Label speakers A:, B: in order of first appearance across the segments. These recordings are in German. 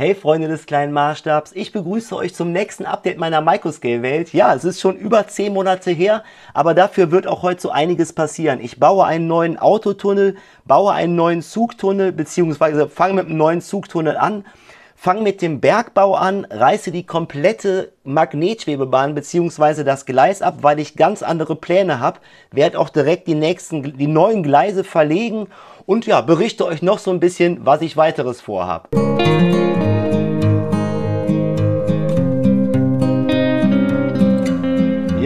A: Hey Freunde des kleinen Maßstabs, ich begrüße euch zum nächsten Update meiner Microscale-Welt. Ja, es ist schon über 10 Monate her, aber dafür wird auch heute so einiges passieren. Ich baue einen neuen Autotunnel, baue einen neuen Zugtunnel, beziehungsweise fange mit einem neuen Zugtunnel an, fange mit dem Bergbau an, reiße die komplette Magnetschwebebahn beziehungsweise das Gleis ab, weil ich ganz andere Pläne habe, werde auch direkt die nächsten, die neuen Gleise verlegen und ja, berichte euch noch so ein bisschen, was ich weiteres vorhabe.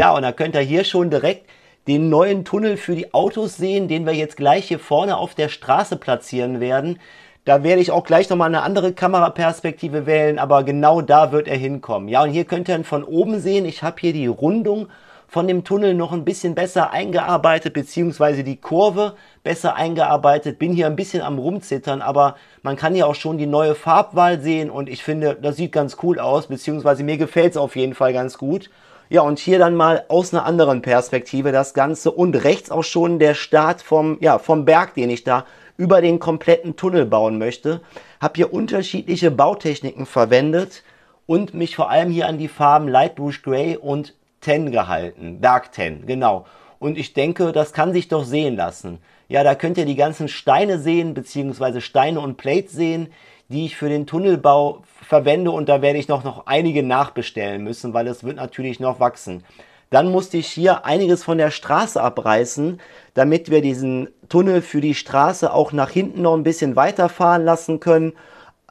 A: Ja, und da könnt ihr hier schon direkt den neuen Tunnel für die Autos sehen, den wir jetzt gleich hier vorne auf der Straße platzieren werden. Da werde ich auch gleich nochmal eine andere Kameraperspektive wählen, aber genau da wird er hinkommen. Ja, und hier könnt ihr ihn von oben sehen. Ich habe hier die Rundung von dem Tunnel noch ein bisschen besser eingearbeitet, beziehungsweise die Kurve besser eingearbeitet. Bin hier ein bisschen am Rumzittern, aber man kann ja auch schon die neue Farbwahl sehen und ich finde, das sieht ganz cool aus, beziehungsweise mir gefällt es auf jeden Fall ganz gut. Ja, und hier dann mal aus einer anderen Perspektive das Ganze und rechts auch schon der Start vom, ja, vom Berg, den ich da über den kompletten Tunnel bauen möchte. Habe hier unterschiedliche Bautechniken verwendet und mich vor allem hier an die Farben Light Bush Grey und Ten gehalten. Dark Ten, genau. Und ich denke, das kann sich doch sehen lassen. Ja, da könnt ihr die ganzen Steine sehen, beziehungsweise Steine und Plates sehen, die ich für den Tunnelbau verwende und da werde ich noch, noch einige nachbestellen müssen, weil es wird natürlich noch wachsen. Dann musste ich hier einiges von der Straße abreißen, damit wir diesen Tunnel für die Straße auch nach hinten noch ein bisschen weiterfahren lassen können.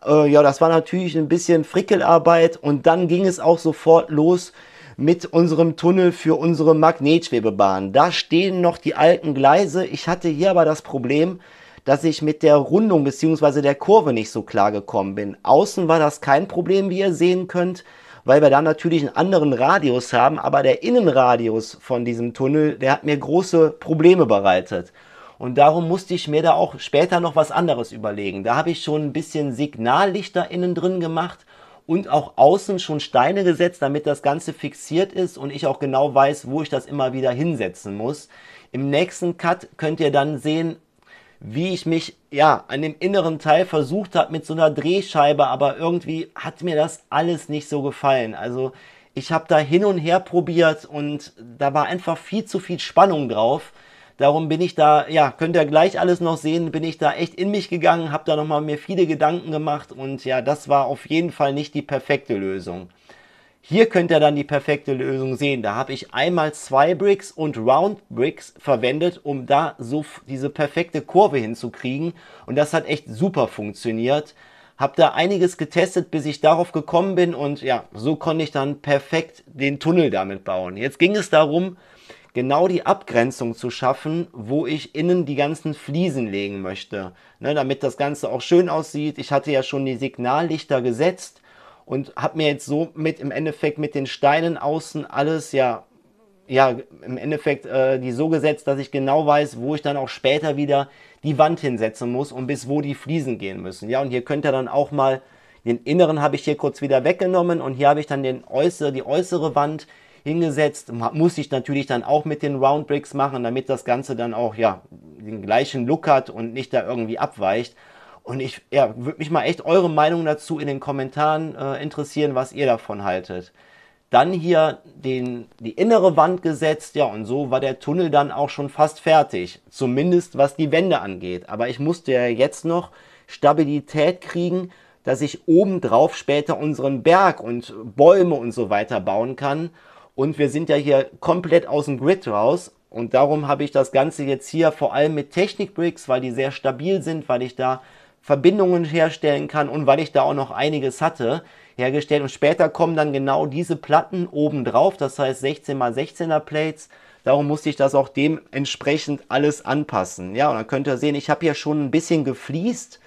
A: Äh, ja, das war natürlich ein bisschen Frickelarbeit und dann ging es auch sofort los mit unserem Tunnel für unsere Magnetschwebebahn. Da stehen noch die alten Gleise. Ich hatte hier aber das Problem, dass ich mit der Rundung bzw. der Kurve nicht so klar gekommen bin. Außen war das kein Problem, wie ihr sehen könnt, weil wir da natürlich einen anderen Radius haben, aber der Innenradius von diesem Tunnel, der hat mir große Probleme bereitet. Und darum musste ich mir da auch später noch was anderes überlegen. Da habe ich schon ein bisschen Signallichter innen drin gemacht und auch außen schon Steine gesetzt, damit das Ganze fixiert ist und ich auch genau weiß, wo ich das immer wieder hinsetzen muss. Im nächsten Cut könnt ihr dann sehen, wie ich mich ja an dem inneren Teil versucht habe mit so einer Drehscheibe, aber irgendwie hat mir das alles nicht so gefallen. Also ich habe da hin und her probiert und da war einfach viel zu viel Spannung drauf. Darum bin ich da, ja, könnt ihr gleich alles noch sehen, bin ich da echt in mich gegangen, habe da nochmal mir viele Gedanken gemacht und ja, das war auf jeden Fall nicht die perfekte Lösung. Hier könnt ihr dann die perfekte Lösung sehen. Da habe ich einmal zwei Bricks und Round Bricks verwendet, um da so diese perfekte Kurve hinzukriegen. Und das hat echt super funktioniert. Hab da einiges getestet, bis ich darauf gekommen bin und ja, so konnte ich dann perfekt den Tunnel damit bauen. Jetzt ging es darum, genau die Abgrenzung zu schaffen, wo ich innen die ganzen Fliesen legen möchte, ne, damit das Ganze auch schön aussieht. Ich hatte ja schon die Signallichter gesetzt, und habe mir jetzt so mit im Endeffekt mit den Steinen außen alles ja ja im Endeffekt äh, die so gesetzt, dass ich genau weiß, wo ich dann auch später wieder die Wand hinsetzen muss und bis wo die Fliesen gehen müssen. Ja, und hier könnt ihr dann auch mal den inneren habe ich hier kurz wieder weggenommen und hier habe ich dann den äußere, die äußere Wand hingesetzt. Muss ich natürlich dann auch mit den Round Bricks machen, damit das Ganze dann auch ja den gleichen Look hat und nicht da irgendwie abweicht. Und ich ja, würde mich mal echt eure Meinung dazu in den Kommentaren äh, interessieren, was ihr davon haltet. Dann hier den, die innere Wand gesetzt, ja, und so war der Tunnel dann auch schon fast fertig. Zumindest was die Wände angeht. Aber ich musste ja jetzt noch Stabilität kriegen, dass ich obendrauf später unseren Berg und Bäume und so weiter bauen kann. Und wir sind ja hier komplett aus dem Grid raus. Und darum habe ich das Ganze jetzt hier vor allem mit Technikbricks, weil die sehr stabil sind, weil ich da Verbindungen herstellen kann und weil ich da auch noch einiges hatte, hergestellt. Und später kommen dann genau diese Platten oben drauf, das heißt 16x16er Plates. Darum musste ich das auch dementsprechend alles anpassen. Ja, und dann könnt ihr sehen, ich habe hier schon ein bisschen gefliest,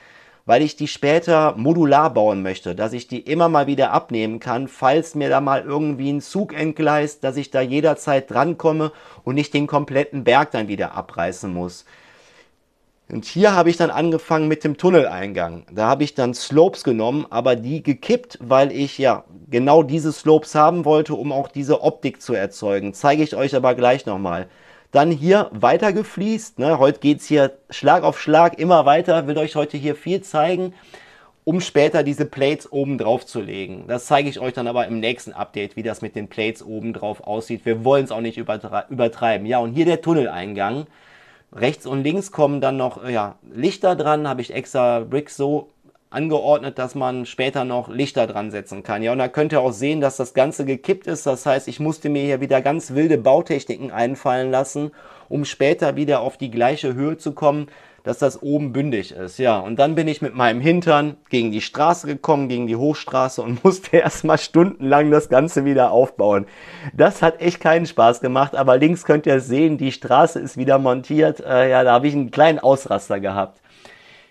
A: weil ich die später modular bauen möchte, dass ich die immer mal wieder abnehmen kann, falls mir da mal irgendwie ein Zug entgleist, dass ich da jederzeit drankomme und nicht den kompletten Berg dann wieder abreißen muss. Und hier habe ich dann angefangen mit dem Tunneleingang. Da habe ich dann Slopes genommen, aber die gekippt, weil ich ja genau diese Slopes haben wollte, um auch diese Optik zu erzeugen. Zeige ich euch aber gleich nochmal. Dann hier weiter gefliest. Ne? Heute geht es hier Schlag auf Schlag immer weiter. Will euch heute hier viel zeigen, um später diese Plates oben drauf zu legen. Das zeige ich euch dann aber im nächsten Update, wie das mit den Plates oben drauf aussieht. Wir wollen es auch nicht übertreiben. Ja, und hier der Tunneleingang. Rechts und links kommen dann noch äh, ja, Lichter dran, habe ich extra Bricks so angeordnet, dass man später noch Lichter dran setzen kann. Ja, und da könnt ihr auch sehen, dass das Ganze gekippt ist. Das heißt, ich musste mir hier wieder ganz wilde Bautechniken einfallen lassen, um später wieder auf die gleiche Höhe zu kommen, dass das oben bündig ist. Ja, und dann bin ich mit meinem Hintern gegen die Straße gekommen, gegen die Hochstraße und musste erstmal stundenlang das Ganze wieder aufbauen. Das hat echt keinen Spaß gemacht, aber links könnt ihr sehen, die Straße ist wieder montiert. Äh, ja, da habe ich einen kleinen Ausraster gehabt.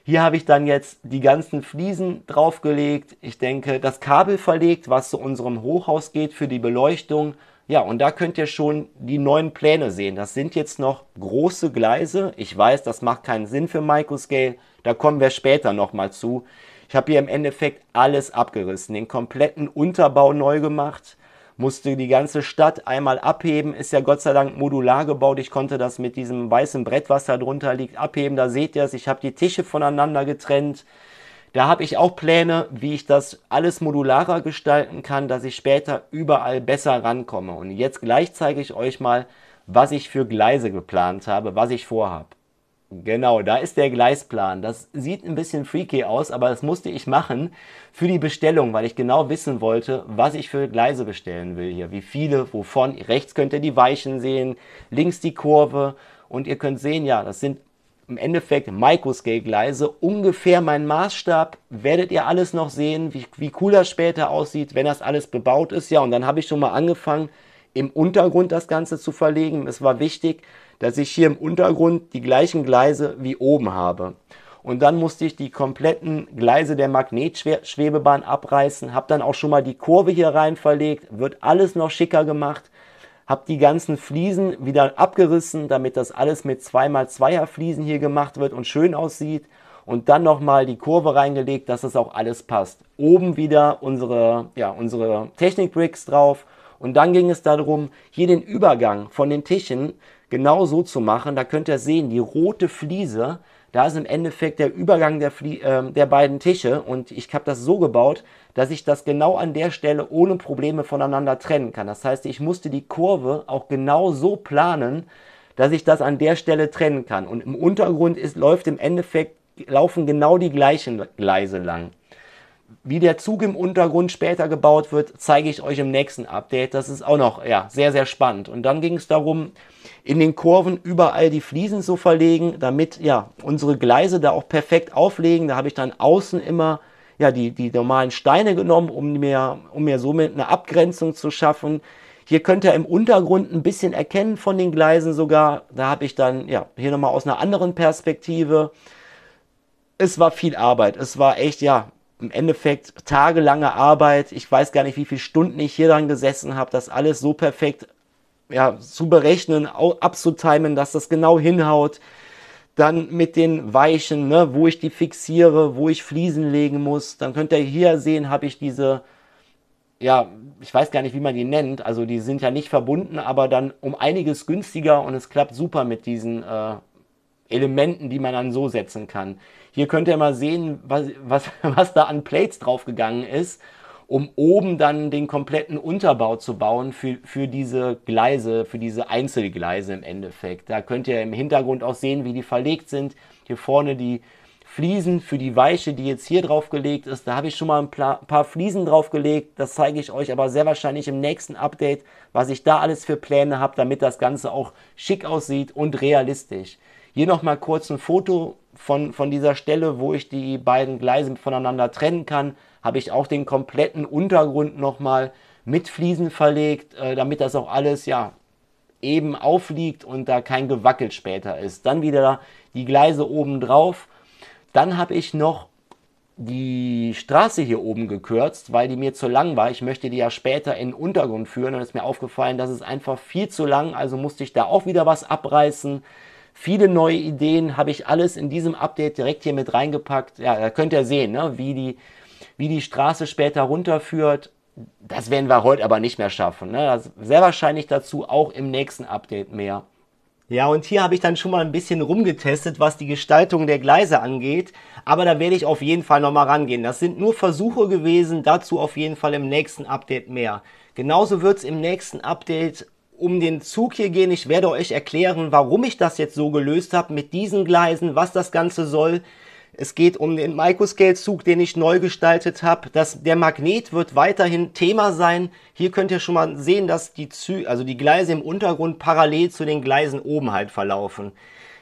A: Hier habe ich dann jetzt die ganzen Fliesen draufgelegt. Ich denke, das Kabel verlegt, was zu unserem Hochhaus geht für die Beleuchtung. Ja, und da könnt ihr schon die neuen Pläne sehen. Das sind jetzt noch große Gleise. Ich weiß, das macht keinen Sinn für Microscale. Da kommen wir später nochmal zu. Ich habe hier im Endeffekt alles abgerissen, den kompletten Unterbau neu gemacht, musste die ganze Stadt einmal abheben, ist ja Gott sei Dank modular gebaut. Ich konnte das mit diesem weißen Brett, was da drunter liegt, abheben. Da seht ihr es, ich habe die Tische voneinander getrennt. Da habe ich auch Pläne, wie ich das alles modularer gestalten kann, dass ich später überall besser rankomme. Und jetzt gleich zeige ich euch mal, was ich für Gleise geplant habe, was ich vorhabe. Genau, da ist der Gleisplan. Das sieht ein bisschen freaky aus, aber das musste ich machen für die Bestellung, weil ich genau wissen wollte, was ich für Gleise bestellen will hier. Wie viele, wovon. Rechts könnt ihr die Weichen sehen, links die Kurve. Und ihr könnt sehen, ja, das sind im Endeffekt microscale gleise Ungefähr mein Maßstab werdet ihr alles noch sehen, wie, wie cool das später aussieht, wenn das alles bebaut ist. Ja, und dann habe ich schon mal angefangen, im Untergrund das Ganze zu verlegen. Es war wichtig, dass ich hier im Untergrund die gleichen Gleise wie oben habe. Und dann musste ich die kompletten Gleise der Magnetschwebebahn abreißen, habe dann auch schon mal die Kurve hier rein verlegt, wird alles noch schicker gemacht habe die ganzen Fliesen wieder abgerissen, damit das alles mit 2x2er Fliesen hier gemacht wird und schön aussieht. Und dann nochmal die Kurve reingelegt, dass das auch alles passt. Oben wieder unsere, ja, unsere Technik-Bricks drauf. Und dann ging es darum, hier den Übergang von den Tischen genau so zu machen. Da könnt ihr sehen, die rote Fliese da ist im Endeffekt der Übergang der, Flie äh, der beiden Tische und ich habe das so gebaut, dass ich das genau an der Stelle ohne Probleme voneinander trennen kann. Das heißt, ich musste die Kurve auch genau so planen, dass ich das an der Stelle trennen kann. Und im Untergrund ist, läuft im Endeffekt, laufen genau die gleichen Gleise lang. Wie der Zug im Untergrund später gebaut wird, zeige ich euch im nächsten Update. Das ist auch noch ja, sehr, sehr spannend. Und dann ging es darum, in den Kurven überall die Fliesen zu verlegen, damit ja unsere Gleise da auch perfekt auflegen. Da habe ich dann außen immer ja, die, die normalen Steine genommen, um mir, um mir somit eine Abgrenzung zu schaffen. Hier könnt ihr im Untergrund ein bisschen erkennen von den Gleisen sogar. Da habe ich dann ja hier nochmal aus einer anderen Perspektive. Es war viel Arbeit. Es war echt, ja, im Endeffekt tagelange Arbeit. Ich weiß gar nicht, wie viele Stunden ich hier dran gesessen habe, das alles so perfekt ja, zu berechnen, abzutimen, dass das genau hinhaut. Dann mit den Weichen, ne, wo ich die fixiere, wo ich Fliesen legen muss. Dann könnt ihr hier sehen, habe ich diese, ja, ich weiß gar nicht, wie man die nennt. Also die sind ja nicht verbunden, aber dann um einiges günstiger und es klappt super mit diesen äh, Elementen, die man dann so setzen kann. Hier könnt ihr mal sehen, was, was, was da an Plates draufgegangen ist, um oben dann den kompletten Unterbau zu bauen für, für diese Gleise, für diese Einzelgleise im Endeffekt. Da könnt ihr im Hintergrund auch sehen, wie die verlegt sind. Hier vorne die Fliesen für die Weiche, die jetzt hier drauf gelegt ist. Da habe ich schon mal ein paar Fliesen drauf gelegt. Das zeige ich euch aber sehr wahrscheinlich im nächsten Update, was ich da alles für Pläne habe, damit das Ganze auch schick aussieht und realistisch. Hier nochmal kurz ein Foto von, von dieser Stelle, wo ich die beiden Gleise voneinander trennen kann. Habe ich auch den kompletten Untergrund nochmal mit Fliesen verlegt, äh, damit das auch alles ja eben aufliegt und da kein Gewackel später ist. Dann wieder die Gleise oben drauf. Dann habe ich noch die Straße hier oben gekürzt, weil die mir zu lang war. Ich möchte die ja später in den Untergrund führen. Dann ist mir aufgefallen, das ist einfach viel zu lang. Also musste ich da auch wieder was abreißen. Viele neue Ideen habe ich alles in diesem Update direkt hier mit reingepackt. Ja, da könnt ihr sehen, ne, wie, die, wie die Straße später runterführt. Das werden wir heute aber nicht mehr schaffen. Ne? Das, sehr wahrscheinlich dazu auch im nächsten Update mehr. Ja, und hier habe ich dann schon mal ein bisschen rumgetestet, was die Gestaltung der Gleise angeht. Aber da werde ich auf jeden Fall nochmal rangehen. Das sind nur Versuche gewesen, dazu auf jeden Fall im nächsten Update mehr. Genauso wird es im nächsten Update um den Zug hier gehen. Ich werde euch erklären, warum ich das jetzt so gelöst habe mit diesen Gleisen, was das Ganze soll. Es geht um den Microscale-Zug, den ich neu gestaltet habe. der Magnet wird weiterhin Thema sein. Hier könnt ihr schon mal sehen, dass die, Zü also die Gleise im Untergrund parallel zu den Gleisen oben halt verlaufen.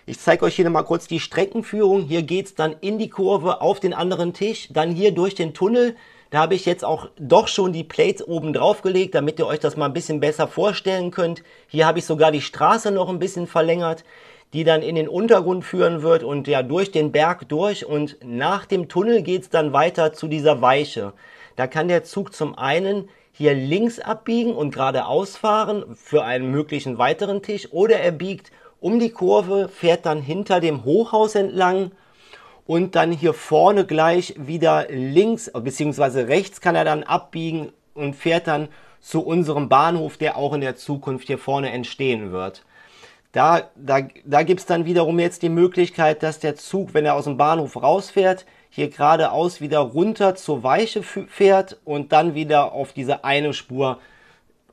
A: Ich zeige euch hier nochmal kurz die Streckenführung. Hier geht's dann in die Kurve auf den anderen Tisch, dann hier durch den Tunnel da habe ich jetzt auch doch schon die Plates oben drauf gelegt, damit ihr euch das mal ein bisschen besser vorstellen könnt. Hier habe ich sogar die Straße noch ein bisschen verlängert, die dann in den Untergrund führen wird und ja durch den Berg durch und nach dem Tunnel geht es dann weiter zu dieser Weiche. Da kann der Zug zum einen hier links abbiegen und geradeaus fahren für einen möglichen weiteren Tisch oder er biegt um die Kurve, fährt dann hinter dem Hochhaus entlang und dann hier vorne gleich wieder links bzw. rechts kann er dann abbiegen und fährt dann zu unserem Bahnhof, der auch in der Zukunft hier vorne entstehen wird. Da, da, da gibt es dann wiederum jetzt die Möglichkeit, dass der Zug, wenn er aus dem Bahnhof rausfährt, hier geradeaus wieder runter zur Weiche fährt und dann wieder auf diese eine Spur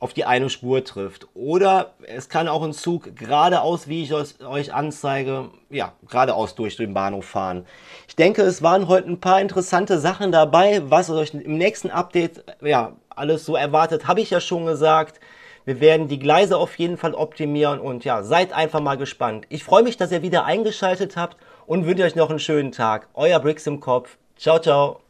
A: auf die eine Spur trifft. Oder es kann auch ein Zug geradeaus, wie ich euch anzeige, ja, geradeaus durch den Bahnhof fahren. Ich denke, es waren heute ein paar interessante Sachen dabei, was euch im nächsten Update ja, alles so erwartet, habe ich ja schon gesagt. Wir werden die Gleise auf jeden Fall optimieren und ja, seid einfach mal gespannt. Ich freue mich, dass ihr wieder eingeschaltet habt und wünsche euch noch einen schönen Tag. Euer Bricks im Kopf. Ciao, ciao.